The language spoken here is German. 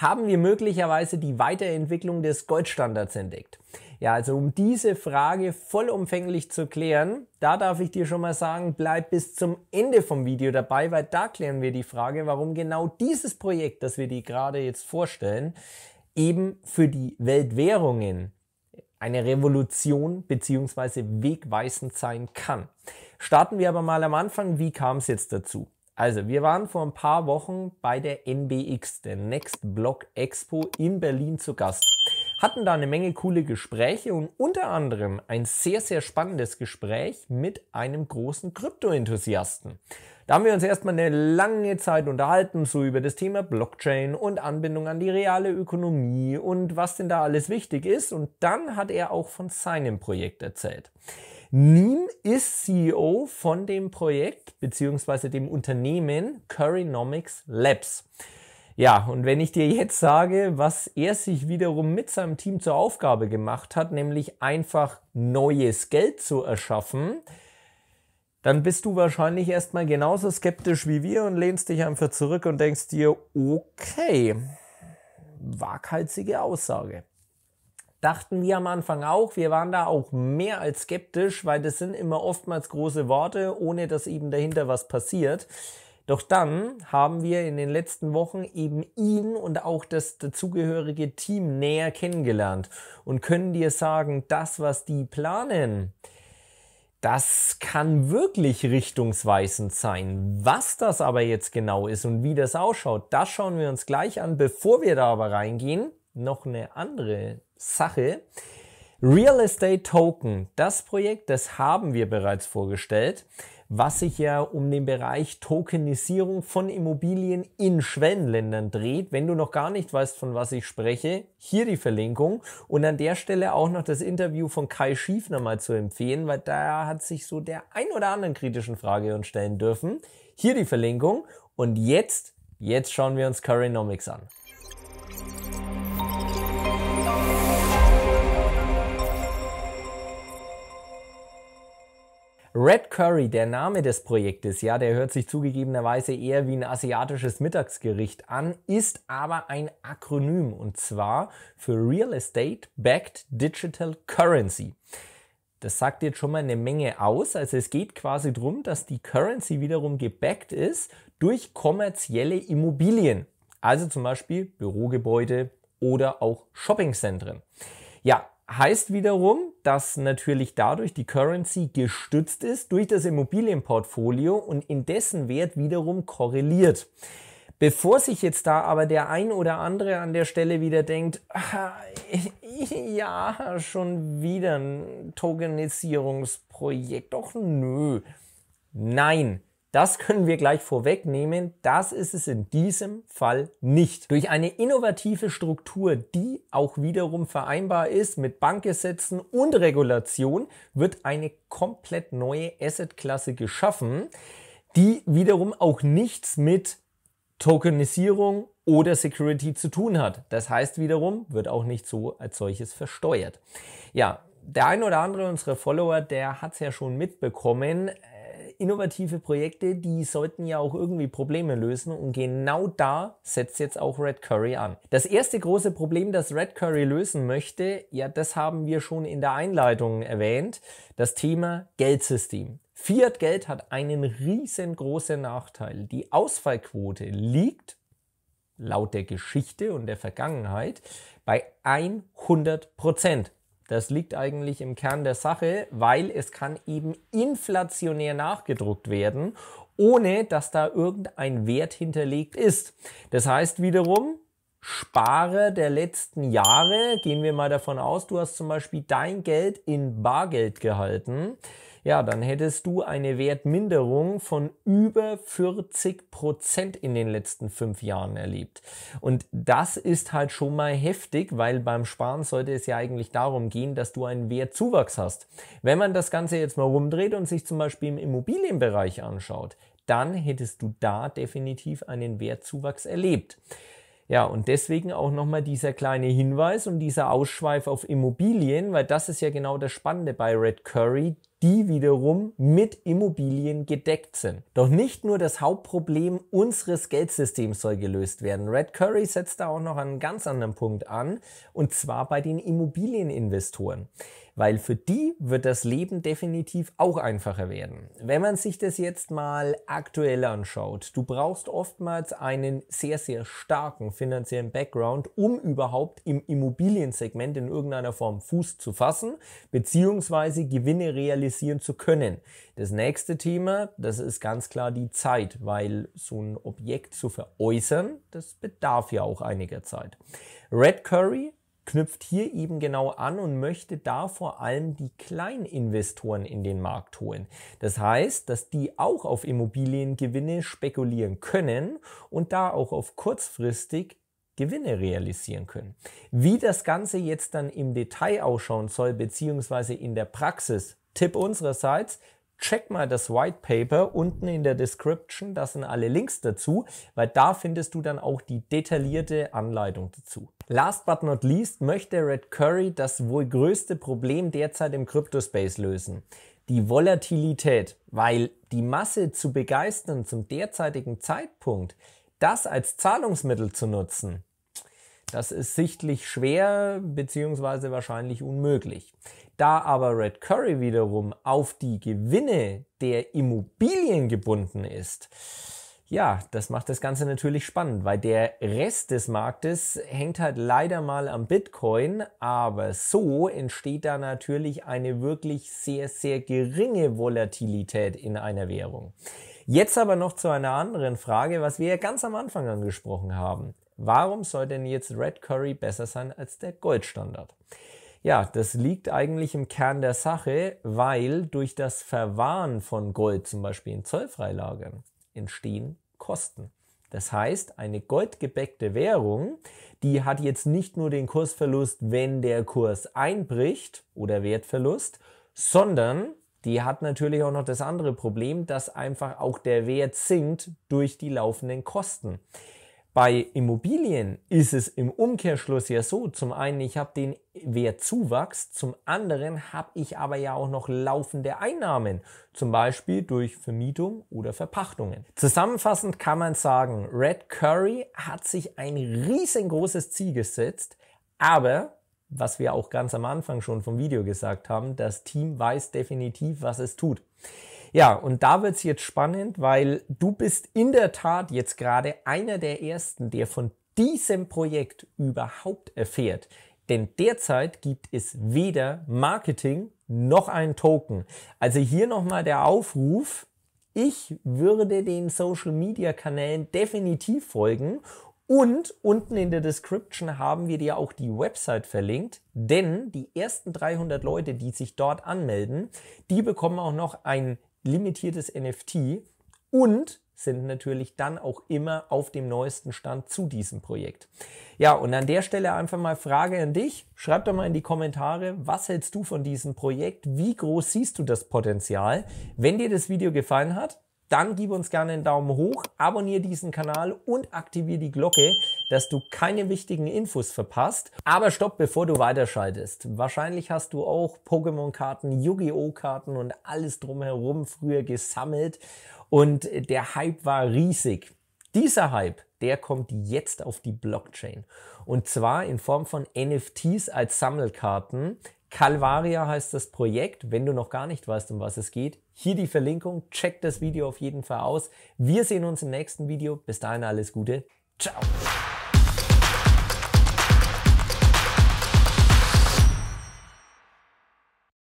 haben wir möglicherweise die Weiterentwicklung des Goldstandards entdeckt? Ja, also um diese Frage vollumfänglich zu klären, da darf ich dir schon mal sagen, bleib bis zum Ende vom Video dabei, weil da klären wir die Frage, warum genau dieses Projekt, das wir dir gerade jetzt vorstellen, eben für die Weltwährungen eine Revolution beziehungsweise wegweisend sein kann. Starten wir aber mal am Anfang, wie kam es jetzt dazu? Also, wir waren vor ein paar Wochen bei der NBX, der Next Block Expo in Berlin zu Gast. Hatten da eine Menge coole Gespräche und unter anderem ein sehr, sehr spannendes Gespräch mit einem großen Krypto-Enthusiasten. Da haben wir uns erstmal eine lange Zeit unterhalten, so über das Thema Blockchain und Anbindung an die reale Ökonomie und was denn da alles wichtig ist. Und dann hat er auch von seinem Projekt erzählt. Neem ist CEO von dem Projekt bzw. dem Unternehmen Currynomics Labs. Ja, und wenn ich dir jetzt sage, was er sich wiederum mit seinem Team zur Aufgabe gemacht hat, nämlich einfach neues Geld zu erschaffen, dann bist du wahrscheinlich erstmal genauso skeptisch wie wir und lehnst dich einfach zurück und denkst dir, okay, waghalsige Aussage. Dachten wir am Anfang auch, wir waren da auch mehr als skeptisch, weil das sind immer oftmals große Worte, ohne dass eben dahinter was passiert. Doch dann haben wir in den letzten Wochen eben ihn und auch das dazugehörige Team näher kennengelernt und können dir sagen, das, was die planen, das kann wirklich richtungsweisend sein. Was das aber jetzt genau ist und wie das ausschaut, das schauen wir uns gleich an. Bevor wir da aber reingehen, noch eine andere Sache. Real Estate Token, das Projekt, das haben wir bereits vorgestellt, was sich ja um den Bereich Tokenisierung von Immobilien in Schwellenländern dreht. Wenn du noch gar nicht weißt, von was ich spreche, hier die Verlinkung. Und an der Stelle auch noch das Interview von Kai Schiefner mal zu empfehlen, weil da hat sich so der ein oder anderen kritischen Frage uns stellen dürfen. Hier die Verlinkung. Und jetzt, jetzt schauen wir uns Currynomics an. Red Curry, der Name des Projektes, ja, der hört sich zugegebenerweise eher wie ein asiatisches Mittagsgericht an, ist aber ein Akronym und zwar für Real Estate Backed Digital Currency. Das sagt jetzt schon mal eine Menge aus. Also es geht quasi darum, dass die Currency wiederum gebackt ist durch kommerzielle Immobilien. Also zum Beispiel Bürogebäude oder auch Shoppingzentren. Ja, Heißt wiederum, dass natürlich dadurch die Currency gestützt ist durch das Immobilienportfolio und in dessen Wert wiederum korreliert. Bevor sich jetzt da aber der ein oder andere an der Stelle wieder denkt, ja, schon wieder ein Tokenisierungsprojekt, doch nö. Nein, das können wir gleich vorwegnehmen. Das ist es in diesem Fall nicht. Durch eine innovative Struktur, die auch wiederum vereinbar ist mit Bankgesetzen und Regulation, wird eine komplett neue Assetklasse geschaffen, die wiederum auch nichts mit Tokenisierung oder Security zu tun hat. Das heißt wiederum, wird auch nicht so als solches versteuert. Ja, der ein oder andere unserer Follower, der hat es ja schon mitbekommen, innovative Projekte, die sollten ja auch irgendwie Probleme lösen und genau da setzt jetzt auch Red Curry an. Das erste große Problem, das Red Curry lösen möchte, ja, das haben wir schon in der Einleitung erwähnt, das Thema Geldsystem. Fiat Geld hat einen riesengroßen Nachteil. Die Ausfallquote liegt laut der Geschichte und der Vergangenheit bei 100 Prozent. Das liegt eigentlich im Kern der Sache, weil es kann eben inflationär nachgedruckt werden, ohne dass da irgendein Wert hinterlegt ist. Das heißt wiederum, Sparer der letzten Jahre, gehen wir mal davon aus, du hast zum Beispiel dein Geld in Bargeld gehalten, ja, dann hättest du eine Wertminderung von über 40 Prozent in den letzten fünf Jahren erlebt. Und das ist halt schon mal heftig, weil beim Sparen sollte es ja eigentlich darum gehen, dass du einen Wertzuwachs hast. Wenn man das Ganze jetzt mal rumdreht und sich zum Beispiel im Immobilienbereich anschaut, dann hättest du da definitiv einen Wertzuwachs erlebt. Ja, und deswegen auch nochmal dieser kleine Hinweis und dieser Ausschweif auf Immobilien, weil das ist ja genau das Spannende bei Red Curry die wiederum mit Immobilien gedeckt sind. Doch nicht nur das Hauptproblem unseres Geldsystems soll gelöst werden. Red Curry setzt da auch noch einen ganz anderen Punkt an, und zwar bei den Immobilieninvestoren. Weil für die wird das Leben definitiv auch einfacher werden. Wenn man sich das jetzt mal aktuell anschaut, du brauchst oftmals einen sehr, sehr starken finanziellen Background, um überhaupt im Immobiliensegment in irgendeiner Form Fuß zu fassen, beziehungsweise Gewinne realisieren realisieren zu können. Das nächste Thema, das ist ganz klar die Zeit, weil so ein Objekt zu veräußern, das bedarf ja auch einiger Zeit. Red Curry knüpft hier eben genau an und möchte da vor allem die Kleininvestoren in den Markt holen. Das heißt, dass die auch auf Immobiliengewinne spekulieren können und da auch auf kurzfristig Gewinne realisieren können. Wie das Ganze jetzt dann im Detail ausschauen soll, beziehungsweise in der Praxis, Tipp unsererseits, check mal das White Paper unten in der Description, da sind alle Links dazu, weil da findest du dann auch die detaillierte Anleitung dazu. Last but not least möchte Red Curry das wohl größte Problem derzeit im Kryptospace lösen. Die Volatilität, weil die Masse zu begeistern zum derzeitigen Zeitpunkt, das als Zahlungsmittel zu nutzen, das ist sichtlich schwer beziehungsweise wahrscheinlich unmöglich. Da aber Red Curry wiederum auf die Gewinne der Immobilien gebunden ist, ja, das macht das Ganze natürlich spannend, weil der Rest des Marktes hängt halt leider mal am Bitcoin, aber so entsteht da natürlich eine wirklich sehr, sehr geringe Volatilität in einer Währung. Jetzt aber noch zu einer anderen Frage, was wir ja ganz am Anfang angesprochen haben. Warum soll denn jetzt Red Curry besser sein als der Goldstandard? Ja, das liegt eigentlich im Kern der Sache, weil durch das Verwahren von Gold, zum Beispiel in Zollfreilagern, entstehen Kosten. Das heißt, eine goldgebäckte Währung, die hat jetzt nicht nur den Kursverlust, wenn der Kurs einbricht oder Wertverlust, sondern die hat natürlich auch noch das andere Problem, dass einfach auch der Wert sinkt durch die laufenden Kosten. Bei Immobilien ist es im Umkehrschluss ja so, zum einen, ich habe den Wertzuwachs, zum anderen habe ich aber ja auch noch laufende Einnahmen, zum Beispiel durch Vermietung oder Verpachtungen. Zusammenfassend kann man sagen, Red Curry hat sich ein riesengroßes Ziel gesetzt, aber was wir auch ganz am Anfang schon vom Video gesagt haben, das Team weiß definitiv, was es tut. Ja, und da wird es jetzt spannend, weil du bist in der Tat jetzt gerade einer der Ersten, der von diesem Projekt überhaupt erfährt. Denn derzeit gibt es weder Marketing noch einen Token. Also hier nochmal der Aufruf. Ich würde den Social Media Kanälen definitiv folgen und unten in der Description haben wir dir auch die Website verlinkt, denn die ersten 300 Leute, die sich dort anmelden, die bekommen auch noch ein limitiertes NFT und sind natürlich dann auch immer auf dem neuesten Stand zu diesem Projekt. Ja, und an der Stelle einfach mal Frage an dich. Schreib doch mal in die Kommentare, was hältst du von diesem Projekt? Wie groß siehst du das Potenzial? Wenn dir das Video gefallen hat, dann gib uns gerne einen Daumen hoch, abonniere diesen Kanal und aktiviere die Glocke, dass du keine wichtigen Infos verpasst. Aber stopp, bevor du weiterschaltest. Wahrscheinlich hast du auch Pokémon-Karten, Yu-Gi-Oh! Karten und alles drumherum früher gesammelt und der Hype war riesig. Dieser Hype, der kommt jetzt auf die Blockchain. Und zwar in Form von NFTs als Sammelkarten, Calvaria heißt das Projekt, wenn du noch gar nicht weißt, um was es geht. Hier die Verlinkung, check das Video auf jeden Fall aus. Wir sehen uns im nächsten Video. Bis dahin alles Gute. Ciao.